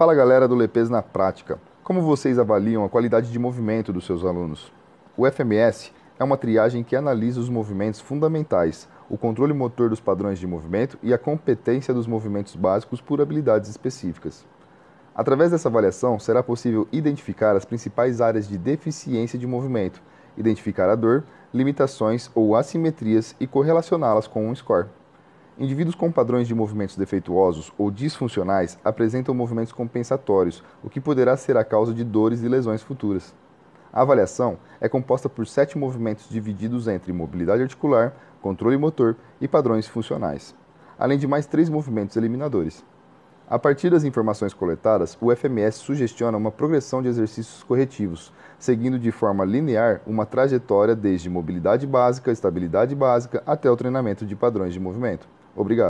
Fala galera do Lepes na Prática. Como vocês avaliam a qualidade de movimento dos seus alunos? O FMS é uma triagem que analisa os movimentos fundamentais, o controle motor dos padrões de movimento e a competência dos movimentos básicos por habilidades específicas. Através dessa avaliação, será possível identificar as principais áreas de deficiência de movimento, identificar a dor, limitações ou assimetrias e correlacioná-las com um score. Indivíduos com padrões de movimentos defeituosos ou disfuncionais apresentam movimentos compensatórios, o que poderá ser a causa de dores e lesões futuras. A avaliação é composta por sete movimentos divididos entre mobilidade articular, controle motor e padrões funcionais, além de mais três movimentos eliminadores. A partir das informações coletadas, o FMS sugestiona uma progressão de exercícios corretivos, seguindo de forma linear uma trajetória desde mobilidade básica, estabilidade básica até o treinamento de padrões de movimento. Obrigado.